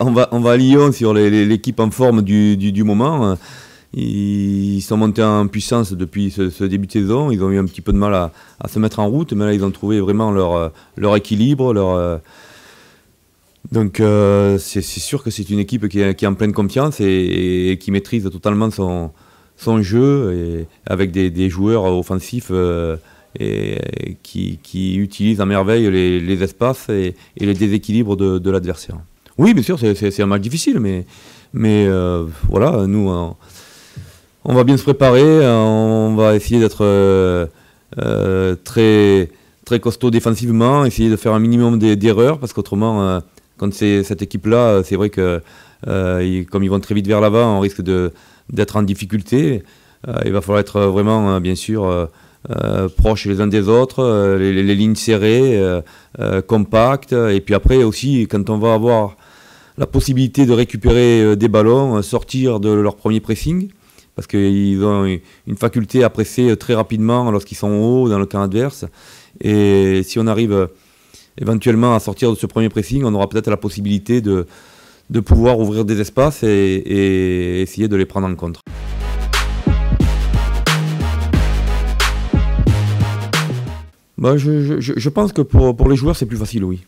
on, va, à Lyon sur l'équipe en forme du, moment. Ils sont montés en puissance depuis ce, début de saison. Ils ont eu un petit peu de mal à, se mettre en route, mais là, ils ont trouvé vraiment leur, équilibre, euh, Donc euh, c'est sûr que c'est une équipe qui est, en pleine confiance et, qui maîtrise totalement son, jeu avec des, joueurs offensifs euh, et, qui, utilisent à merveille les, espaces et, les déséquilibres de l'adversaire. Oui, bien sûr, c'est un match difficile, mais, mais euh, voilà, nous, on, va bien se préparer, on va essayer d'être euh, euh, très, très costaud défensivement, essayer de faire un minimum d'erreurs, parce qu'autrement, quand c'est cette équipe-là, c'est vrai que comme ils vont très vite vers l'avant, on risque d'être en difficulté. il va falloir être vraiment, bien sûr, euh, proches les uns des autres, les, lignes serrées, compactes. Et puis après aussi, quand on va avoir la possibilité de récupérer euh, des ballons, euh, sortir de leur premier pressing, parce qu'ils ont une faculté à presser euh, très rapidement lorsqu'ils sont haut dans le camp adverse. Et si on arrive éventuellement à sortir de ce premier pressing, on aura peut-être la possibilité de, de, pouvoir ouvrir des espaces et, essayer de les prendre en compte. Bah, je, pense que pour les joueurs, c'est plus facile, oui.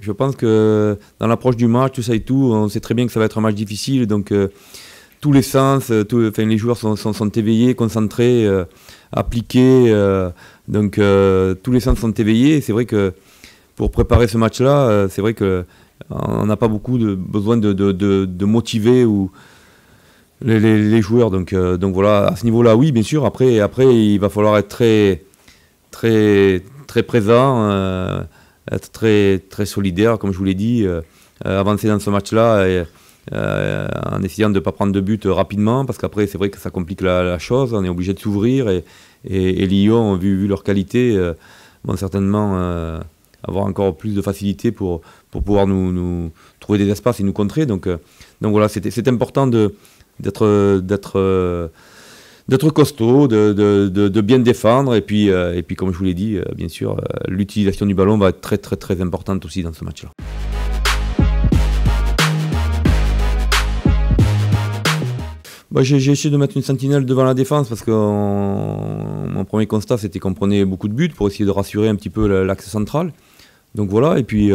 Je pense que dans l'approche du match, tout ça et tout, on sait très bien que ça va être un match difficile. Donc, euh, tous les sens, euh, les joueurs sont, éveillés, concentrés, euh, appliqués. donc, tous les sens sont éveillés. C'est vrai que pour préparer ce match-là, c'est vrai qu'on n'a pas beaucoup de, besoin de, motiver ou. Les, joueurs, donc, donc voilà, à ce niveau-là, oui, bien sûr. Après, après, il va falloir être très, très, très présent être très, très solidaire, comme je vous l'ai dit, euh, euh, avancer dans ce match-là. Euh, en essayant de ne pas prendre de but rapidement, parce qu'après, c'est vrai que ça complique la, chose, on est obligé de s'ouvrir, et, et, Lyon, vu, vu leur qualité, vont certainement avoir encore plus de facilité pour, pour pouvoir nous, trouver des espaces et nous contrer. Donc, donc voilà, c'est important d'être d'être costaud, de, bien défendre. Et puis, euh, et puis comme je vous l'ai dit, euh, bien sûr, euh, l'utilisation du ballon va être très très très importante aussi dans ce match-là. Bah, j'ai essayé de mettre une sentinelle devant la défense parce que mon premier constat c'était qu'on prenait beaucoup de buts pour essayer de rassurer un petit peu l'axe central. Donc voilà, et puis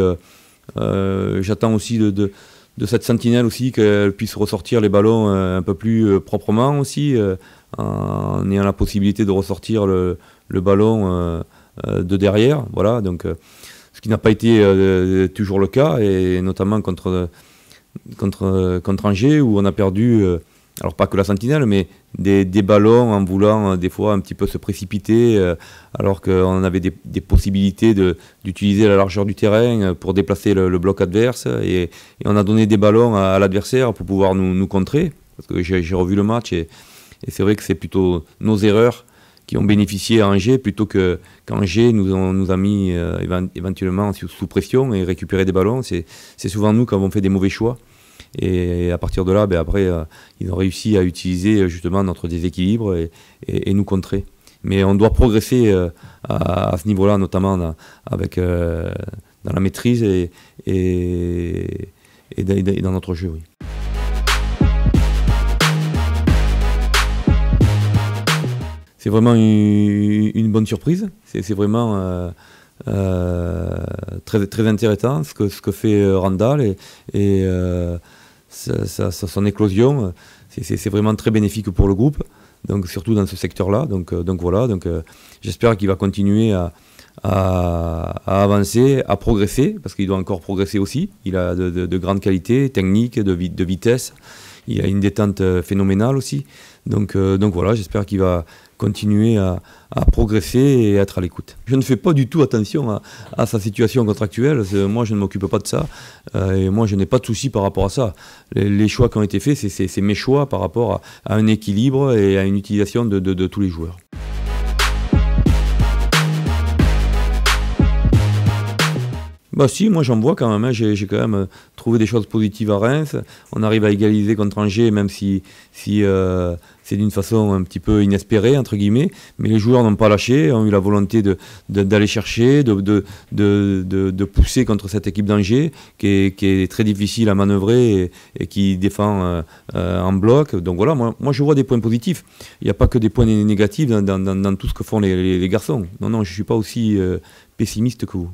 j'attends aussi de, de cette sentinelle aussi, qu'elle puisse ressortir les ballons euh, un peu plus euh, proprement aussi, euh, en ayant la possibilité de ressortir le, ballon de derrière. Voilà, donc ce qui n'a pas été toujours le cas, et notamment contre, contre, contre Angers, où on a perdu alors pas que la sentinelle, mais des, ballons en voulant euh, des fois un petit peu se précipiter, euh, alors qu'on avait des, des possibilités d'utiliser la largeur du terrain euh, pour déplacer le, bloc adverse. Et, on a donné des ballons à, l'adversaire pour pouvoir nous, contrer, parce que j'ai revu le match et, c'est vrai que c'est plutôt nos erreurs qui ont bénéficié à Angers plutôt que qu'Angers nous, nous a mis éventuellement sous, sous, pression et récupéré des ballons. C'est souvent nous qui avons fait des mauvais choix. Et à partir de là, ben après, euh, ils ont réussi à utiliser euh, justement notre déséquilibre et, nous contrer. Mais on doit progresser euh, à, ce niveau-là, notamment dans, avec, dans la maîtrise et, dans notre jeu. c'est vraiment une, bonne surprise. C'est vraiment très, très intéressant ce que, ce que fait Randall et, sa, son éclosion. C'est vraiment très bénéfique pour le groupe, donc surtout dans ce secteur-là. Donc, euh, donc voilà, donc, euh, j'espère qu'il va continuer à, à, avancer, à progresser, parce qu'il doit encore progresser aussi. Il a de, grandes qualités techniques, de, de vitesse. Il y a une détente euh, phénoménale aussi. Donc, euh, donc voilà, j'espère qu'il va continuer à, progresser et être à l'écoute. Je ne fais pas du tout attention à, sa situation contractuelle. Moi, je ne m'occupe pas de ça. Euh, et moi, je n'ai pas de soucis par rapport à ça. Les, choix qui ont été faits, c'est mes choix par rapport à, un équilibre et à une utilisation de, tous les joueurs. Bah si, moi j'en vois quand même. Hein. J'ai quand même trouver des choses positives à Reims. On arrive à égaliser contre Angers, même si, si euh, c'est d'une façon un petit peu inespérée, entre guillemets. Mais les joueurs n'ont pas lâché, ont eu la volonté d'aller chercher, de, de, pousser contre cette équipe d'Angers, qui, est, très difficile à manœuvrer et, qui défend euh, en bloc. Donc voilà, moi, moi, je vois des points positifs. Il n'y a pas que des points négatifs dans, tout ce que font les, les, garçons. Non, non, je ne suis pas aussi euh, pessimiste que vous.